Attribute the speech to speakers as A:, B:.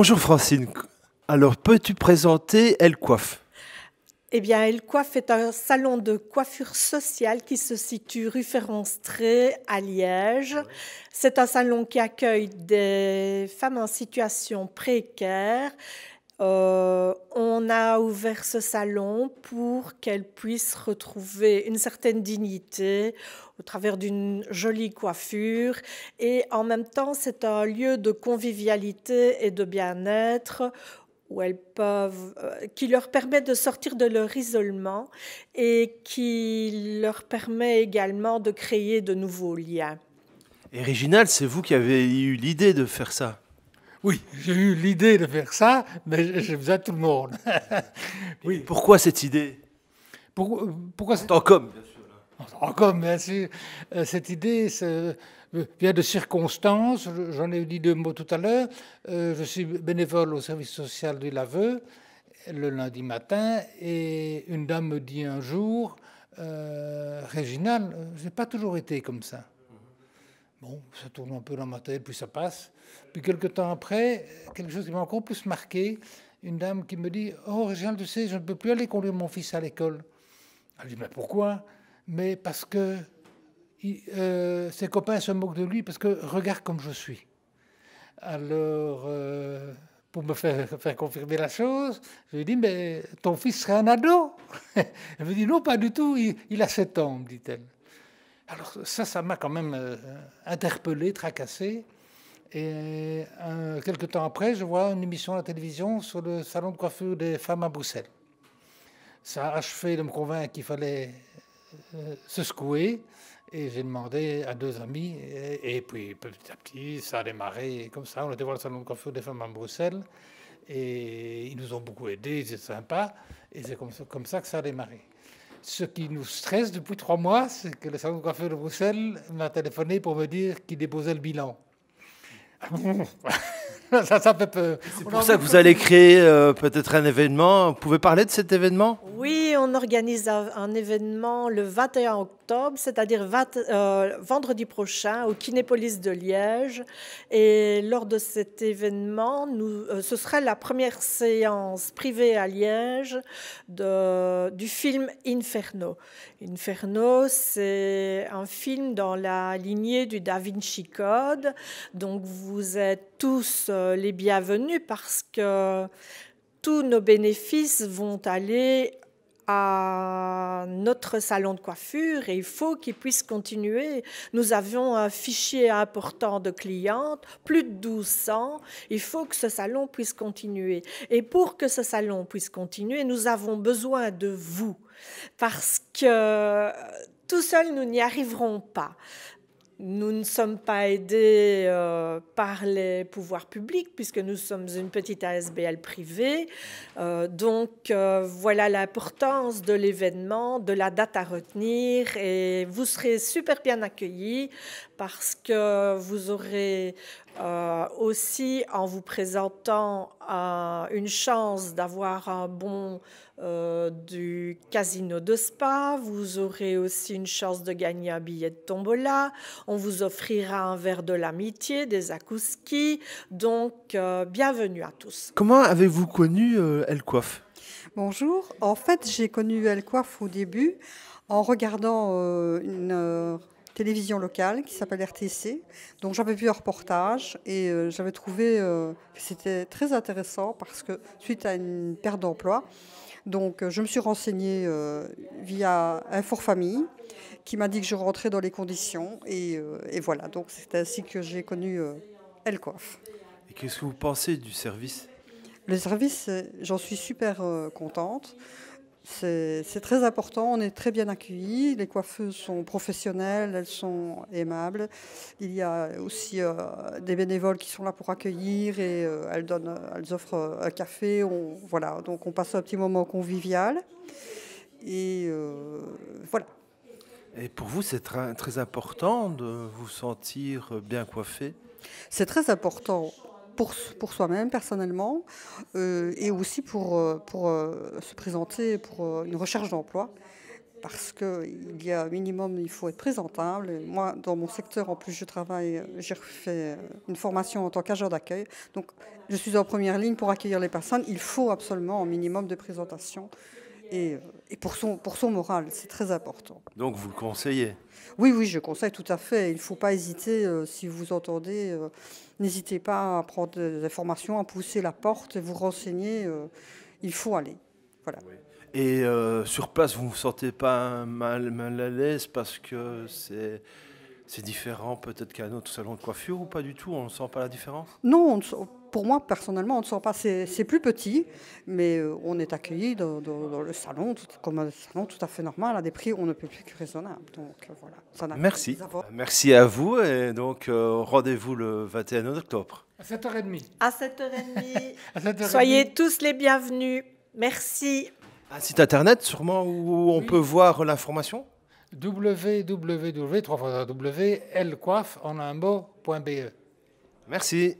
A: Bonjour Francine. Alors, peux-tu présenter Elle Coiffe
B: eh bien, Elle Coiffe est un salon de coiffure sociale qui se situe rue Ferronstré à Liège. C'est un salon qui accueille des femmes en situation précaire. Euh, on a ouvert ce salon pour qu'elles puissent retrouver une certaine dignité au travers d'une jolie coiffure. Et en même temps, c'est un lieu de convivialité et de bien-être où elles peuvent, euh, qui leur permet de sortir de leur isolement et qui leur permet également de créer de nouveaux liens.
A: Et c'est vous qui avez eu l'idée de faire ça
C: Oui, j'ai eu l'idée de faire ça, mais je faisais tout le monde. oui. pourquoi
A: cette idée
C: Pourquoi, pourquoi En tant qu'homme, bien sûr. Encore ah, bien sûr, euh, Cette idée euh, vient de circonstances. J'en ai dit deux mots tout à l'heure. Euh, je suis bénévole au service social du Laveu, le lundi matin et une dame me dit un jour Réginal, je n'ai pas toujours été comme ça. Bon, ça tourne un peu dans ma tête, puis ça passe. Puis quelque temps après, quelque chose qui m'a encore plus marqué, une dame qui me dit Oh, Réginal, tu sais, je ne peux plus aller conduire mon fils à l'école. Elle dit Mais pourquoi mais parce que euh, ses copains se moquent de lui, parce que regarde comme je suis. Alors, euh, pour me faire, confirmer la chose, je lui dis, mais ton fils serait un ado. Elle me dit, non, pas du tout, il, a 7 ans, me dit-elle. Alors ça, ça m'a quand même euh, interpellé, tracassé. Et quelques temps après, je vois une émission à la télévision sur le salon de coiffure des femmes à Bruxelles. Ça a achevé de me convaincre qu'il fallait euh, se secouer. Et j'ai demandé à deux amis, et, puis petit à petit, ça a démarré comme ça. On était voir le salon de coiffure des femmes à Bruxelles, et ils nous ont beaucoup aidés, c'est sympa et c'est comme ça, comme ça que ça a démarré. Ce qui nous stresse depuis trois mois, c'est que le salon de coiffure de Bruxelles m'a téléphoné pour me dire qu'il déposait le bilan. Ah
A: C'est
B: pour ça que vous allez
A: créer euh, peut-être un événement. Vous pouvez parler de cet événement
B: Oui, on organise un, événement le 21 octobre, c'est-à-dire euh, vendredi prochain au Kinépolis de Liège. Et lors de cet événement, euh, ce sera la première séance privée à Liège du film Inferno. Inferno, c'est un film dans la lignée du Da Vinci Code. Donc vous êtes tous euh, les bienvenus parce que tous nos bénéfices vont aller à notre salon de coiffure et il faut qu'il puisse continuer. Nous avions un fichier important de clientes, plus de 1200. Il faut que ce salon puisse continuer. Et pour que ce salon puisse continuer, nous avons besoin de vous parce que tout seul, nous n'y arriverons pas. Nous ne sommes pas aidés euh, par les pouvoirs publics puisque nous sommes une petite ASBL privée. Euh, donc euh, voilà l'importance de l'événement, de la date à retenir et vous serez super bien accueillis parce que vous aurez euh, aussi en vous présentant euh, une chance d'avoir un bon euh, du casino de Spa. Vous aurez aussi une chance de gagner un billet de tombola. On vous offrira un verre de l'amitié, des Akouski. Donc,
D: bienvenue à tous. Comment avez-vous connu El Bonjour. En fait, j'ai connu El au début en regardant une télévision locale qui s'appelle RTC. Donc j'avais vu un reportage et euh, j'avais trouvé euh, que c'était très intéressant parce que suite à une perte d'emploi, donc euh, je me suis renseignée via Infor Famille qui m'a dit que je rentrais dans les conditions et, et voilà, donc c'est ainsi que j'ai connu Elkoff.
A: Et qu'est-ce que vous pensez du service
D: Le service, j'en suis super contente. C'est très important, on est très bien accueillis, les coiffeuses sont professionnelles, elles sont aimables. Il y a aussi euh, des bénévoles qui sont là pour accueillir et euh, elles, elles offrent euh, un café. On, voilà, donc on passe un petit moment convivial. Et voilà.
A: Et pour vous, c'est très important de vous sentir bien coiffé
D: C'est très important pour, pour soi-même personnellement euh, et aussi pour, euh, pour euh, se présenter pour une recherche d'emploi parce qu'il y a un minimum, il faut être présentable. moi, dans mon secteur, en plus, je travaille, j'ai fait une formation en tant qu'agent d'accueil. Donc, je suis en première ligne pour accueillir les personnes. Il faut absolument un minimum de présentation et, pour, son, pour son moral. C'est très important.
A: Donc vous le conseillez
D: Oui, oui, je conseille tout à fait. Il ne faut pas hésiter, euh, si vous entendez, euh, n'hésitez pas à prendre des informations, à pousser la porte, vous renseigner. Euh, il faut aller. Voilà.
A: Et sur place, vous ne vous sentez pas mal, mal à l'aise parce que c'est... C'est différent peut-être qu'à un autre salon de coiffure ou pas du tout On ne sent pas la différence
D: Non, on ne pour moi, personnellement, on ne sort pas. C'est plus petit, mais euh, on est accueilli dans, le salon, comme un salon tout à fait normal, à des prix on ne peut plus que raisonnable. Donc, euh, voilà, ça Merci.
A: Merci à vous. Et donc, euh, rendez-vous le 21 octobre.
D: À
B: 7h30. À 7h30. à Soyez tous les bienvenus. Merci.
A: Un site internet, sûrement, où on peut voir l'information www, en un e. Merci.